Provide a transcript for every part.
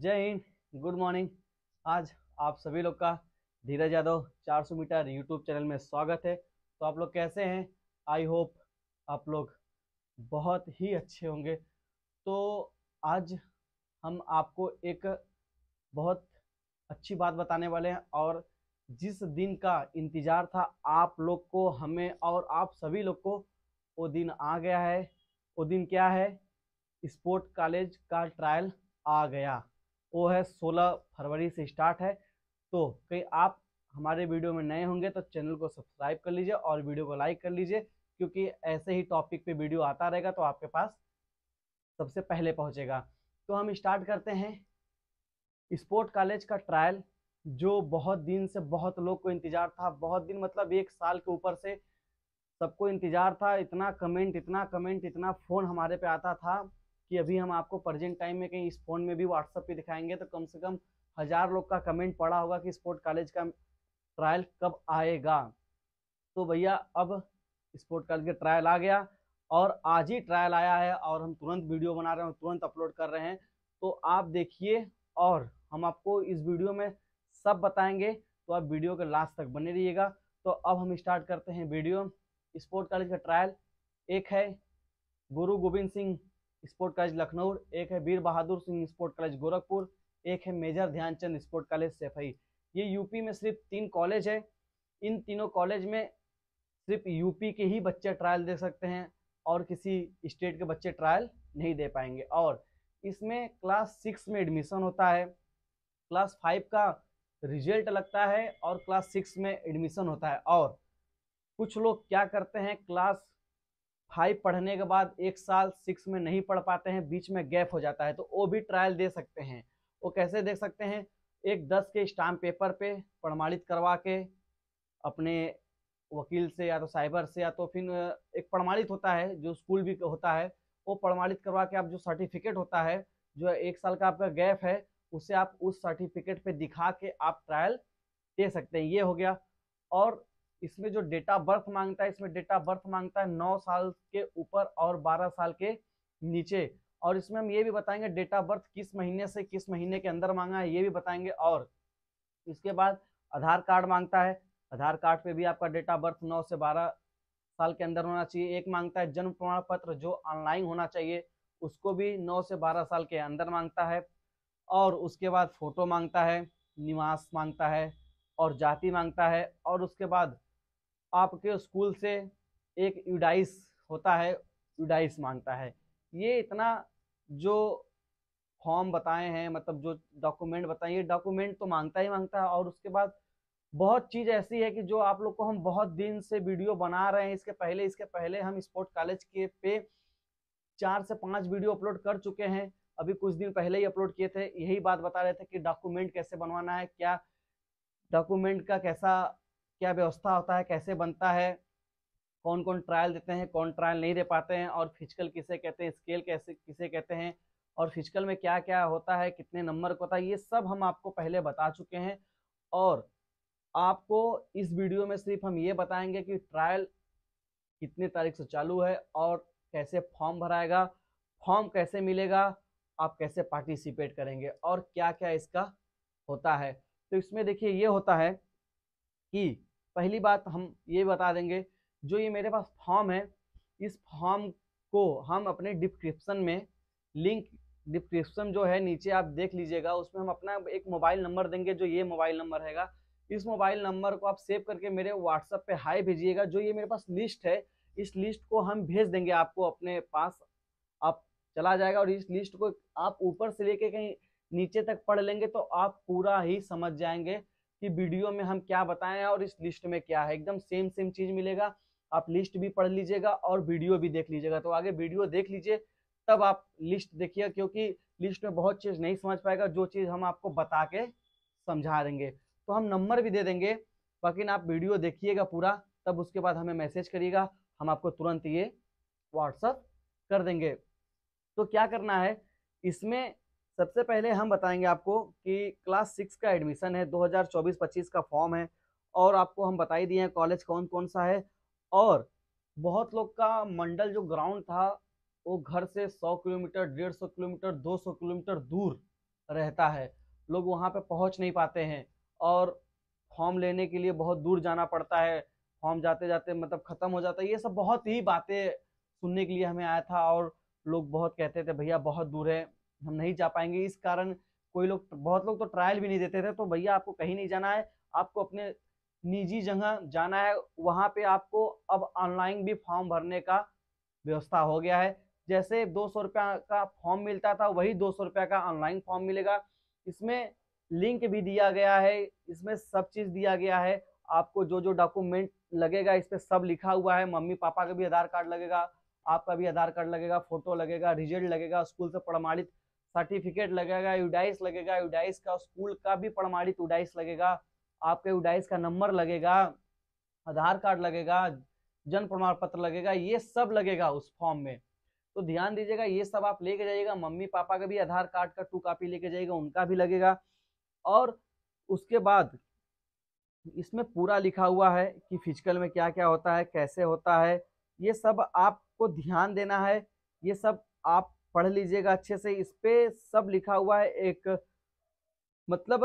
जय Hind good morning आज आप सभी लोग का Dheeraj Yadav 400 metre YouTube channel में स्वागत है तो आप लोग कैसे हैं आई होप आप लोग बहुत ही अच्छे होंगे तो आज हम आपको एक बहुत अच्छी बात बताने वाले हैं और जिस दिन का इंतज़ार था आप लोग को हमें और आप सभी लोग को वो दिन आ गया है वो दिन क्या है स्पोर्ट कॉलेज का ट्रायल आ गया वो है 16 फरवरी से स्टार्ट है तो कई आप हमारे वीडियो में नए होंगे तो चैनल को सब्सक्राइब कर लीजिए और वीडियो को लाइक कर लीजिए क्योंकि ऐसे ही टॉपिक पे वीडियो आता रहेगा तो आपके पास सबसे पहले पहुंचेगा तो हम स्टार्ट करते हैं स्पोर्ट कॉलेज का ट्रायल जो बहुत दिन से बहुत लोग को इंतज़ार था बहुत दिन मतलब एक साल के ऊपर से सबको इंतज़ार था इतना कमेंट इतना कमेंट इतना फ़ोन हमारे पे आता था कि अभी हम आपको प्रजेंट टाइम में कहीं इस फोन में भी व्हाट्सअप पे दिखाएंगे तो कम से कम हज़ार लोग का कमेंट पड़ा होगा कि स्पोर्ट कॉलेज का ट्रायल कब आएगा तो भैया अब स्पोर्ट कॉलेज का ट्रायल आ गया और आज ही ट्रायल आया है और हम तुरंत वीडियो बना रहे हैं तुरंत अपलोड कर रहे हैं तो आप देखिए और हम आपको इस वीडियो में सब बताएंगे तो आप वीडियो के लास्ट तक बने रहिएगा तो अब हम स्टार्ट करते हैं वीडियो स्पोर्ट कॉलेज का ट्रायल एक है गुरु गोविंद सिंह स्पोर्ट कॉलेज लखनऊ एक है वीर बहादुर सिंह स्पोर्ट कॉलेज गोरखपुर एक है major Dhyanchand sport college Saifai ये यूपी में सिर्फ तीन कॉलेज है इन तीनों कॉलेज में सिर्फ यूपी के ही बच्चे ट्रायल दे सकते हैं और किसी स्टेट के बच्चे ट्रायल नहीं दे पाएंगे और इसमें क्लास सिक्स में एडमिशन होता है क्लास फाइव का रिजल्ट लगता है और क्लास सिक्स में एडमिशन होता है और कुछ लोग क्या करते हैं क्लास हाई पढ़ने के बाद एक साल सिक्स में नहीं पढ़ पाते हैं बीच में गैप हो जाता है तो वो भी ट्रायल दे सकते हैं वो कैसे दे सकते हैं एक दस के स्टाम्प पेपर पे प्रमाणित करवा के अपने वकील से या तो साइबर से या तो फिर एक प्रमाणित होता है जो स्कूल भी होता है वो प्रमाणित करवा के आप जो सर्टिफिकेट होता है जो एक साल का आपका गैप है उसे आप उस सर्टिफिकेट पे दिखा के आप ट्रायल दे सकते हैं ये हो गया और इसमें जो डेट ऑफ बर्थ मांगता है इसमें डेट ऑफ बर्थ मांगता है नौ साल के ऊपर और बारह साल के नीचे और इसमें हम ये भी बताएंगे डेट ऑफ बर्थ किस महीने से किस महीने के अंदर मांगा है ये भी बताएंगे और इसके बाद आधार कार्ड मांगता है आधार कार्ड पे भी आपका डेट ऑफ बर्थ नौ से बारह साल के अंदर होना चाहिए एक मांगता है जन्म प्रमाण पत्र जो ऑनलाइन होना चाहिए उसको भी नौ से बारह साल के अंदर मांगता है और उसके बाद फोटो मांगता है निवास मांगता है और जाति मांगता है और उसके बाद आपके स्कूल से एक यूडाइस होता है यूडाइस मांगता है ये इतना जो फॉर्म बताए हैं मतलब जो डॉक्यूमेंट बताए ये डॉक्यूमेंट तो मांगता ही मांगता है और उसके बाद बहुत चीज़ ऐसी है कि जो आप लोग को हम बहुत दिन से वीडियो बना रहे हैं इसके पहले इसके पहले हम स्पोर्ट कॉलेज के पे चार से पांच वीडियो अपलोड कर चुके हैं अभी कुछ दिन पहले ही अपलोड किए थे यही बात बता रहे थे कि डॉक्यूमेंट कैसे बनवाना है क्या डॉक्यूमेंट का कैसा क्या व्यवस्था होता है कैसे बनता है कौन कौन ट्रायल देते हैं कौन ट्रायल नहीं दे पाते हैं और फिजिकल किसे कहते हैं स्केल कैसे किसे कहते हैं और फिजिकल में क्या क्या होता है कितने नंबर का होता है ये सब हम आपको पहले बता चुके हैं और आपको इस वीडियो में सिर्फ हम ये बताएंगे कि ट्रायल कितने तारीख से चालू है और कैसे फॉर्म भराएगा फॉर्म कैसे मिलेगा आप कैसे पार्टिसिपेट करेंगे और क्या क्या इसका होता है तो इसमें देखिए ये होता है कि पहली बात हम ये बता देंगे जो ये मेरे पास फॉर्म है इस फॉर्म को हम अपने डिस्क्रिप्सन में लिंक डिस्क्रिप्सन जो है नीचे आप देख लीजिएगा उसमें हम अपना एक मोबाइल नंबर देंगे जो ये मोबाइल नंबर रहेगा इस मोबाइल नंबर को आप सेव करके मेरे व्हाट्सएप पे हाई भेजिएगा जो ये मेरे पास लिस्ट है इस लिस्ट को हम भेज देंगे आपको अपने पास आप चला जाएगा और इस लिस्ट को आप ऊपर से लेके कहीं नीचे तक पढ़ लेंगे तो आप पूरा ही समझ जाएंगे कि वीडियो में हम क्या बताएं और इस लिस्ट में क्या है एकदम सेम सेम चीज मिलेगा आप लिस्ट भी पढ़ लीजिएगा और वीडियो भी देख लीजिएगा तो आगे वीडियो देख लीजिए तब आप लिस्ट देखिए क्योंकि लिस्ट में बहुत चीज नहीं समझ पाएगा जो चीज हम आपको बता के समझा देंगे तो हम नंबर भी दे देंगे बाकी आप वीडियो देखिएगा पूरा तब उसके बाद हमें मैसेज करिएगा हम आपको तुरंत ये व्हाट्सअप कर देंगे तो क्या करना है इसमें सबसे पहले हम बताएंगे आपको कि क्लास सिक्स का एडमिशन है 2024-25 का फॉर्म है और आपको हम बता ही दिए हैं कॉलेज कौन कौन सा है और बहुत लोग का मंडल जो ग्राउंड था वो घर से 100 किलोमीटर 150 किलोमीटर 200 किलोमीटर दूर रहता है लोग वहाँ पे पहुँच नहीं पाते हैं और फॉर्म लेने के लिए बहुत दूर जाना पड़ता है फॉर्म जाते जाते मतलब ख़त्म हो जाता है ये सब बहुत ही बातें सुनने के लिए हमें आया था और लोग बहुत कहते थे भैया बहुत दूर है हम नहीं जा पाएंगे इस कारण कोई लोग बहुत लोग तो ट्रायल भी नहीं देते थे तो भैया आपको कहीं नहीं जाना है आपको अपने निजी जगह जाना है वहाँ पे आपको अब ऑनलाइन भी फॉर्म भरने का व्यवस्था हो गया है जैसे दो सौ रुपया का फॉर्म मिलता था वही दो सौ रुपया का ऑनलाइन फॉर्म मिलेगा इसमें लिंक भी दिया गया है इसमें सब चीज़ दिया गया है आपको जो जो डॉक्यूमेंट लगेगा इस पर सब लिखा हुआ है मम्मी पापा का भी आधार कार्ड लगेगा आपका भी आधार कार्ड लगेगा फोटो लगेगा रिजल्ट लगेगा स्कूल से प्रमाणित सर्टिफिकेट लगेगा यूडाइस लगेगा यूडाइस का स्कूल का भी प्रमाणित उडाइस लगेगा आपके उडाइस का नंबर लगेगा आधार कार्ड लगेगा जन्म प्रमाण पत्र लगेगा ये सब लगेगा उस फॉर्म में तो ध्यान दीजिएगा ये सब आप लेके जाइएगा मम्मी पापा का भी आधार कार्ड का टू कापी लेके जाइएगा उनका भी लगेगा और उसके बाद इसमें पूरा लिखा हुआ है कि फिजिकल में क्या क्या होता है कैसे होता है ये सब आपको ध्यान देना है ये सब आप पढ़ लीजिएगा अच्छे से इस पर सब लिखा हुआ है एक मतलब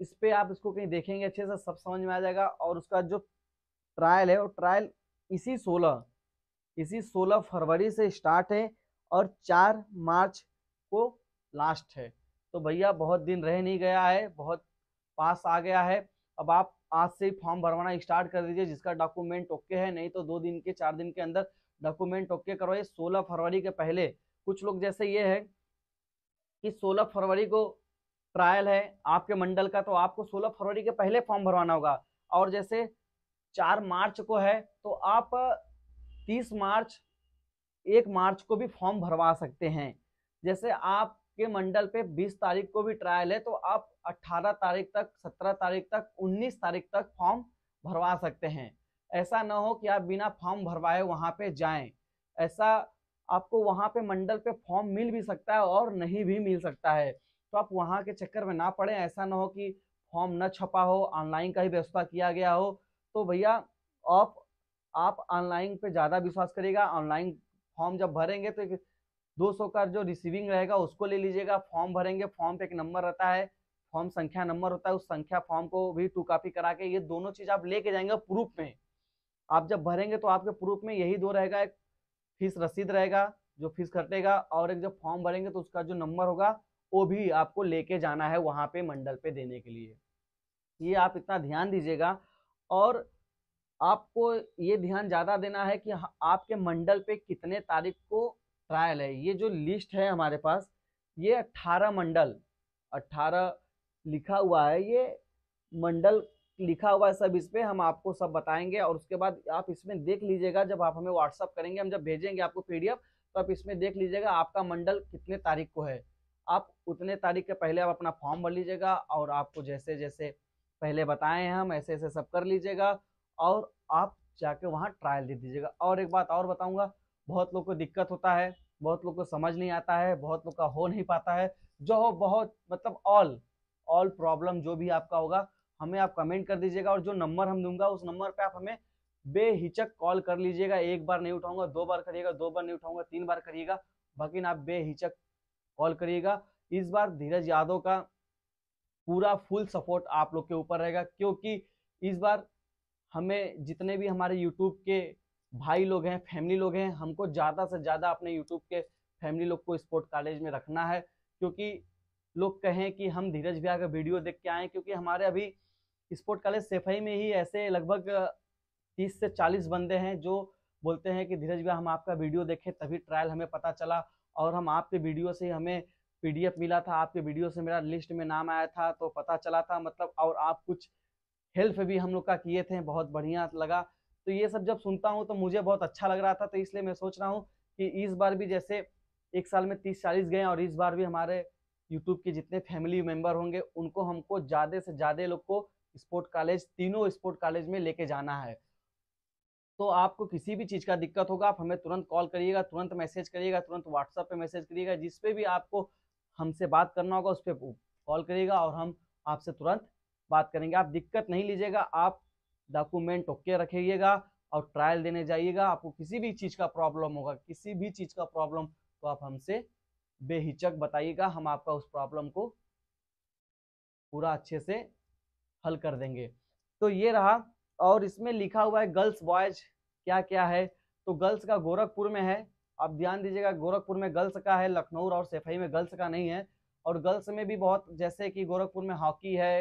इस पर आप इसको कहीं देखेंगे अच्छे से सब समझ में आ जाएगा और उसका जो ट्रायल है वो ट्रायल इसी सोलह इसी सोलह फरवरी से स्टार्ट है और चार मार्च को लास्ट है तो भैया बहुत दिन रह नहीं गया है बहुत पास आ गया है अब आप आज से ही फॉर्म भरवाना स्टार्ट कर दीजिए जिसका डॉक्यूमेंट ओके है नहीं तो दो दिन के चार दिन के अंदर डॉक्यूमेंट ओके करवाइए सोलह फरवरी के पहले कुछ लोग जैसे ये है कि 16 फरवरी को ट्रायल है आपके मंडल का तो आपको 16 फरवरी के पहले फॉर्म भरवाना होगा और जैसे 4 मार्च को है तो आप 30 मार्च एक मार्च को भी फॉर्म भरवा सकते हैं जैसे आपके मंडल पे 20 तारीख को भी ट्रायल है तो आप 18 तारीख तक 17 तारीख तक 19 तारीख तक फॉर्म भरवा सकते हैं ऐसा ना हो कि आप बिना फॉर्म भरवाए वहाँ पे जाएं ऐसा आपको वहाँ पे मंडल पे फॉर्म मिल भी सकता है और नहीं भी मिल सकता है तो आप वहाँ के चक्कर में ना पड़े ऐसा ना हो कि फॉर्म न छपा हो ऑनलाइन का ही व्यवस्था किया गया हो तो भैया आप आप ऑनलाइन पे ज़्यादा विश्वास करिएगा ऑनलाइन फॉर्म जब भरेंगे तो एक दो सौ का जो रिसीविंग रहेगा उसको ले लीजिएगा फॉर्म भरेंगे फॉर्म पे एक नंबर रहता है फॉर्म संख्या नंबर होता है उस संख्या फॉर्म को भी टू कापी करा के ये दोनों चीज़ आप लेके जाएंगे प्रूफ में आप जब भरेंगे तो आपके प्रूफ में यही दो रहेगा एक फीस रसीद रहेगा जो फीस कटेगा और एक जब फॉर्म भरेंगे तो उसका जो नंबर होगा वो भी आपको लेके जाना है वहाँ पे मंडल पे देने के लिए ये आप इतना ध्यान दीजिएगा और आपको ये ध्यान ज़्यादा देना है कि आपके मंडल पे कितने तारीख को ट्रायल है ये जो लिस्ट है हमारे पास ये अट्ठारह मंडल अट्ठारह लिखा हुआ है ये मंडल लिखा हुआ है सब इस पर हम आपको सब बताएंगे और उसके बाद आप इसमें देख लीजिएगा जब आप हमें व्हाट्सअप करेंगे हम जब भेजेंगे आपको पी तो आप इसमें देख लीजिएगा आपका मंडल कितने तारीख को है आप उतने तारीख के पहले आप अपना फॉर्म भर लीजिएगा और आपको जैसे जैसे पहले बताए हैं हम ऐसे ऐसे सब कर लीजिएगा और आप जाके वहाँ ट्रायल दे दीजिएगा और एक बात और बताऊँगा बहुत लोग को दिक्कत होता है बहुत लोग को समझ नहीं आता है बहुत लोग का हो नहीं पाता है जो हो बहुत मतलब ऑल ऑल प्रॉब्लम जो भी आपका होगा हमें आप कमेंट कर दीजिएगा और जो नंबर हम दूंगा उस नंबर पे आप हमें बेहिचक कॉल कर लीजिएगा एक बार नहीं उठाऊंगा दो बार करिएगा दो बार नहीं उठाऊंगा तीन बार करिएगा बाकी आप बेहिचक कॉल करिएगा इस बार धीरज यादव का पूरा फुल सपोर्ट आप लोग के ऊपर रहेगा क्योंकि इस बार हमें जितने भी हमारे यूट्यूब के भाई लोग हैं फैमिली लोग हैं हमको ज़्यादा से ज़्यादा अपने यूट्यूब के फैमिली लोग को स्पोर्ट कॉलेज में रखना है क्योंकि लोग कहें कि हम धीरज भैया का वीडियो देख के आए क्योंकि हमारे अभी स्पोर्ट कॉलेज सेफई में ही ऐसे लगभग तीस से चालीस बंदे हैं जो बोलते हैं कि धीरज भैया हम आपका वीडियो देखे तभी ट्रायल हमें पता चला और हम आपके वीडियो से हमें पी मिला था आपके वीडियो से मेरा लिस्ट में नाम आया था तो पता चला था मतलब और आप कुछ हेल्प भी हम लोग का किए थे बहुत बढ़िया लगा तो ये सब जब सुनता हूँ तो मुझे बहुत अच्छा लग रहा था तो इसलिए मैं सोच रहा हूँ कि इस बार भी जैसे एक साल में तीस चालीस गए और इस बार भी हमारे यूट्यूब के जितने फैमिली मेम्बर होंगे उनको हमको ज़्यादा से ज़्यादा लोग को स्पोर्ट कॉलेज तीनों स्पोर्ट कॉलेज में लेके जाना है तो आपको किसी भी चीज़ का दिक्कत होगा आप हमें तुरंत कॉल करिएगा तुरंत मैसेज करिएगा तुरंत व्हाट्सअप पे मैसेज करिएगा जिस पे भी आपको हमसे बात करना होगा उस पर कॉल करिएगा और हम आपसे तुरंत बात करेंगे आप दिक्कत नहीं लीजिएगा आप डॉक्यूमेंट ओके रखिएगा और ट्रायल देने जाइएगा आपको किसी भी चीज़ का प्रॉब्लम होगा किसी भी चीज़ का प्रॉब्लम तो आप हमसे बेहिचक बताइएगा हम आपका उस प्रॉब्लम को पूरा अच्छे से हल कर देंगे तो ये रहा और इसमें लिखा हुआ है गर्ल्स बॉयज क्या क्या है तो गर्ल्स का गोरखपुर में है आप ध्यान दीजिएगा गोरखपुर में गर्ल्स का है लखनऊ और सेफई में गर्ल्स का नहीं है और गर्ल्स में भी बहुत जैसे कि गोरखपुर में हॉकी है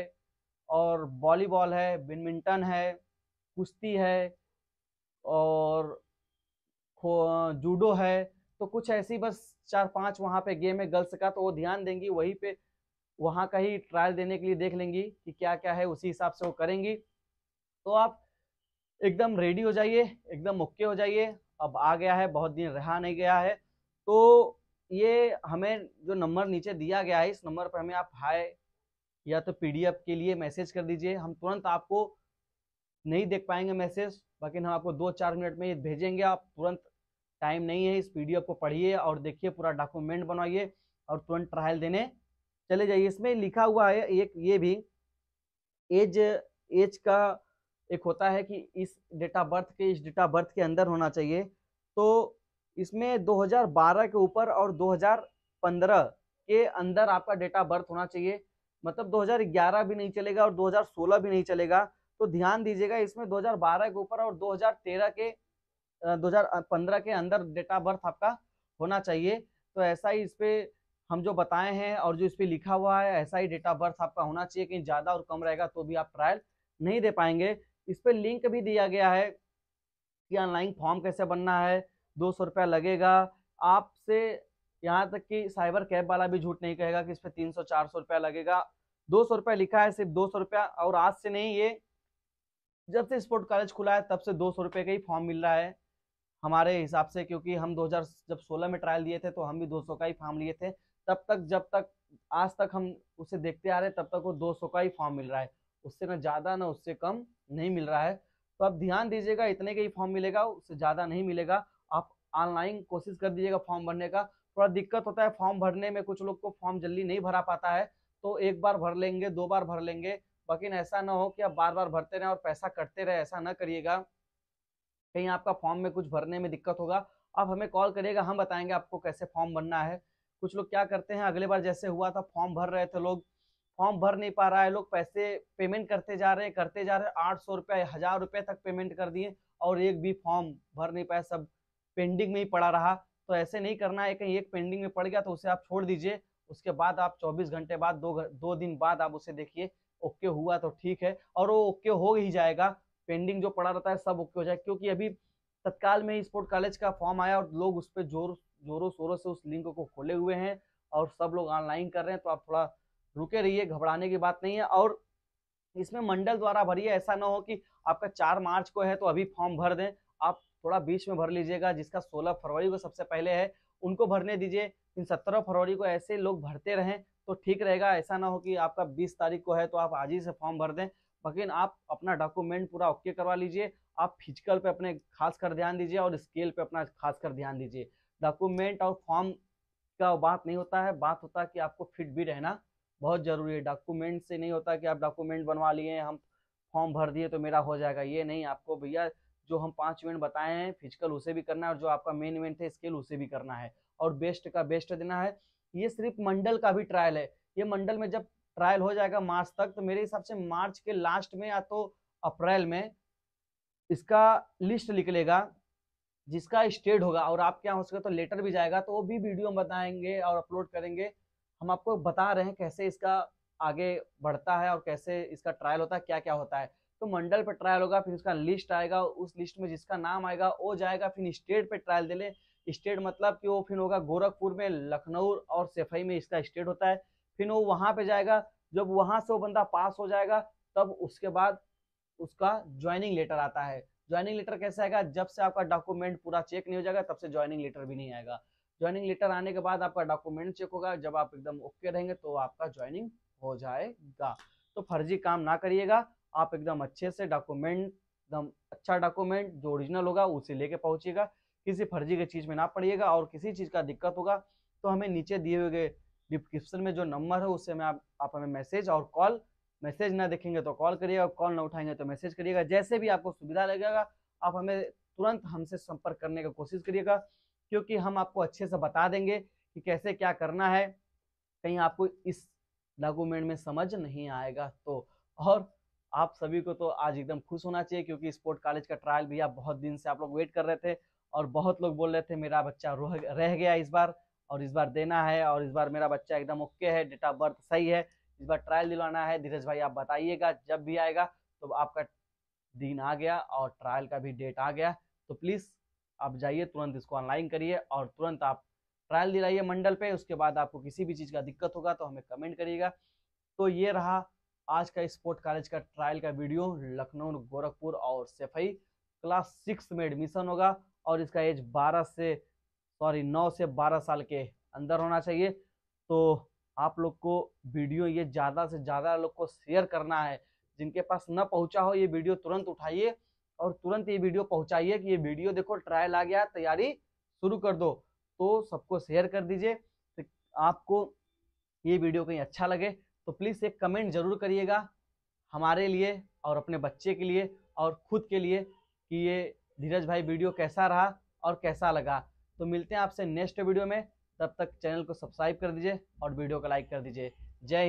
और वॉलीबॉल है बैडमिंटन है कुश्ती है और जूडो है तो कुछ ऐसी बस चार पांच वहाँ पे गेम है गर्ल्स का तो वो ध्यान देंगी वहीं पे वहाँ का ही ट्रायल देने के लिए देख लेंगी कि क्या क्या है उसी हिसाब से वो करेंगी तो आप एकदम रेडी हो जाइए एकदम ओके हो जाइए अब आ गया है बहुत दिन रहा नहीं गया है तो ये हमें जो नंबर नीचे दिया गया है इस नंबर पर हमें आप हाय या तो पीडीएफ के लिए मैसेज कर दीजिए हम तुरंत आपको नहीं देख पाएंगे मैसेज बाकी हम आपको दो चार मिनट में ये भेजेंगे आप तुरंत टाइम नहीं है इस पीडीएफ को पढ़िए और देखिए पूरा डॉक्यूमेंट बनाइए और तुरंत ट्रायल देने चले जाइए इसमें लिखा हुआ है एक ये भी एज एज का एक होता है कि इस डेट ऑफ बर्थ के इस ऑफ बर्थ के अंदर होना चाहिए तो इसमें 2012 के ऊपर और 2015 के अंदर आपका डेट ऑफ बर्थ होना चाहिए मतलब 2011 भी नहीं चलेगा और 2016 भी नहीं चलेगा तो ध्यान दीजिएगा इसमें 2012 के ऊपर और 2013 के 2015 के अंदर डेट ऑफ बर्थ आपका होना चाहिए तो ऐसा ही इस पर हम जो बताए हैं और जो इस पर लिखा हुआ है ऐसा ही डेट ऑफ बर्थ आपका होना चाहिए कहीं ज़्यादा और कम रहेगा तो भी आप ट्रायल नहीं दे पाएंगे इस पर लिंक भी दिया गया है कि ऑनलाइन फॉर्म कैसे बनना है दो सौ रुपया लगेगा आपसे यहाँ तक कि साइबर कैब वाला भी झूठ नहीं कहेगा कि इस पर तीन सौ चार सौ रुपया लगेगा दो सौ रुपया लिखा है सिर्फ दो सौ रुपया और आज से नहीं ये जब से स्पोर्ट कॉलेज खुला है तब से दो सौ रुपये का ही फॉर्म मिल रहा है हमारे हिसाब से क्योंकि हम दो हज़ार जब सोलह में ट्रायल दिए थे तो हम भी दो सौ का ही फॉर्म लिए थे तब तक जब तक आज तक हम उसे देखते आ रहे तब तक वो दो सौ का ही फॉर्म मिल रहा है उससे ना ज़्यादा ना उससे कम नहीं मिल रहा है तो आप ध्यान दीजिएगा इतने का ही फॉर्म मिलेगा उससे ज़्यादा नहीं मिलेगा आप ऑनलाइन कोशिश कर दीजिएगा फॉर्म भरने का थोड़ा दिक्कत होता है फॉर्म भरने में कुछ लोग को फॉर्म जल्दी नहीं भरा पाता है तो एक बार भर लेंगे दो बार भर लेंगे बाकी ऐसा ना हो कि आप बार बार भरते रहें और पैसा कटते रहे ऐसा ना करिएगा कहीं आपका फॉर्म में कुछ भरने में दिक्कत होगा आप हमें कॉल करिएगा हम बताएंगे आपको कैसे फॉर्म भरना है कुछ लोग क्या करते हैं अगले बार जैसे हुआ था फॉर्म भर रहे थे लोग फॉर्म भर नहीं पा रहा है लोग पैसे पेमेंट करते जा रहे हैं करते जा रहे हैं आठ सौ रुपये हजार रुपये तक पेमेंट कर दिए और एक भी फॉर्म भर नहीं पाया सब पेंडिंग में ही पड़ा रहा तो ऐसे नहीं करना है कहीं एक पेंडिंग में पड़ गया तो उसे आप छोड़ दीजिए उसके बाद आप 24 घंटे बाद दो दो दिन बाद आप उसे देखिए ओके हुआ तो ठीक है और वो ओके हो ही जाएगा पेंडिंग जो पड़ा रहता है सब ओके हो जाएगा क्योंकि अभी तत्काल में ही स्पोर्ट कॉलेज का फॉर्म आया और लोग उस पर जोर जोरों शोरों से उस लिंक को खोले हुए हैं और सब लोग ऑनलाइन कर रहे हैं तो आप थोड़ा रुके रहिए घबराने की बात नहीं है और इसमें मंडल द्वारा भरिए ऐसा ना हो कि आपका चार मार्च को है तो अभी फॉर्म भर दें आप थोड़ा बीच में भर लीजिएगा जिसका सोलह फरवरी को सबसे पहले है उनको भरने दीजिए इन सत्रह फरवरी को ऐसे लोग भरते रहें तो ठीक रहेगा ऐसा ना हो कि आपका बीस तारीख को है तो आप आज ही से फॉर्म भर दें लेकिन आप अपना डॉक्यूमेंट पूरा ओके करवा लीजिए आप फिजिकल पे अपने खास कर ध्यान दीजिए और स्केल पे अपना खास कर ध्यान दीजिए डॉक्यूमेंट और फॉर्म का बात नहीं होता है बात होता है कि आपको फिट भी रहना बहुत जरूरी है डॉक्यूमेंट से नहीं होता कि आप डॉक्यूमेंट बनवा लिए हम फॉर्म भर दिए तो मेरा हो जाएगा ये नहीं आपको भैया जो हम पाँच मिनट बताए हैं फिजिकल उसे भी करना है और जो आपका मेन इवेंट है स्केल उसे भी करना है और बेस्ट का बेस्ट देना है ये सिर्फ मंडल का भी ट्रायल है ये मंडल में जब ट्रायल हो जाएगा मार्च तक तो मेरे हिसाब से मार्च के लास्ट में या तो अप्रैल में इसका लिस्ट निकलेगा जिसका स्टेट होगा और आप क्या हो सके तो लेटर भी जाएगा तो वो भी वीडियो हम बताएंगे और अपलोड करेंगे हम आपको बता रहे हैं कैसे इसका आगे बढ़ता है और कैसे इसका ट्रायल होता है क्या क्या होता है तो मंडल पर ट्रायल होगा फिर उसका लिस्ट आएगा उस लिस्ट में जिसका नाम आएगा वो जाएगा फिर स्टेट पर ट्रायल दे ले स्टेट मतलब कि वो फिर होगा गोरखपुर में लखनऊ और सेफई में इसका स्टेट होता है फिर वो वहाँ पर जाएगा जब वहाँ से वो बंदा पास हो जाएगा तब उसके बाद उसका ज्वाइनिंग लेटर आता है ज्वाइनिंग लेटर कैसे आएगा जब से आपका डॉक्यूमेंट पूरा चेक नहीं हो जाएगा तब से ज्वाइनिंग लेटर भी नहीं आएगा ज्वाइनिंग लेटर आने के बाद आपका डॉक्यूमेंट चेक होगा जब आप एकदम ओके रहेंगे तो आपका ज्वाइनिंग हो जाएगा तो फर्जी काम ना करिएगा आप एकदम अच्छे से डॉक्यूमेंट एकदम अच्छा डॉक्यूमेंट जो ओरिजिनल होगा उसे लेके पहुंचिएगा किसी फर्जी की चीज़ में ना पड़िएगा और किसी चीज़ का दिक्कत होगा तो हमें नीचे दिए हुए डिस्क्रिप्शन में जो नंबर है उससे हमें आप, आप हमें मैसेज और कॉल मैसेज ना देखेंगे तो कॉल करिएगा कॉल ना उठाएंगे तो मैसेज करिएगा जैसे भी आपको सुविधा लगेगा आप हमें तुरंत हमसे संपर्क करने का कोशिश करिएगा क्योंकि हम आपको अच्छे से बता देंगे कि कैसे क्या करना है कहीं आपको इस डॉक्यूमेंट में समझ नहीं आएगा तो और आप सभी को तो आज एकदम खुश होना चाहिए क्योंकि स्पोर्ट कॉलेज का ट्रायल भी आप बहुत दिन से आप लोग वेट कर रहे थे और बहुत लोग बोल रहे थे मेरा बच्चा रह गया इस बार और इस बार देना है और इस बार मेरा बच्चा एकदम ओके है डेट ऑफ बर्थ सही है इस बार ट्रायल दिलवाना है धीरज भाई आप बताइएगा जब भी आएगा तो आपका दिन आ गया और ट्रायल का भी डेट आ गया तो प्लीज़ आप जाइए तुरंत इसको ऑनलाइन करिए और तुरंत आप ट्रायल दिलाइए मंडल पे उसके बाद आपको किसी भी चीज़ का दिक्कत होगा तो हमें कमेंट करिएगा तो ये रहा आज का स्पोर्ट कॉलेज का ट्रायल का वीडियो लखनऊ गोरखपुर और सेफई क्लास सिक्स में एडमिशन होगा और इसका एज बारह से सॉरी नौ से बारह साल के अंदर होना चाहिए तो आप लोग को वीडियो ये ज़्यादा से ज़्यादा लोग को शेयर करना है जिनके पास न पहुंचा हो ये वीडियो तुरंत उठाइए और तुरंत ये वीडियो पहुंचाइए कि ये वीडियो देखो ट्रायल आ गया तैयारी शुरू कर दो तो सबको शेयर कर दीजिए तो आपको ये वीडियो कहीं अच्छा लगे तो प्लीज़ एक कमेंट ज़रूर करिएगा हमारे लिए और अपने बच्चे के लिए और खुद के लिए कि ये धीरज भाई वीडियो कैसा रहा और कैसा लगा तो मिलते हैं आपसे नेक्स्ट वीडियो में तब तक चैनल को सब्सक्राइब कर दीजिए और वीडियो को लाइक कर दीजिए जय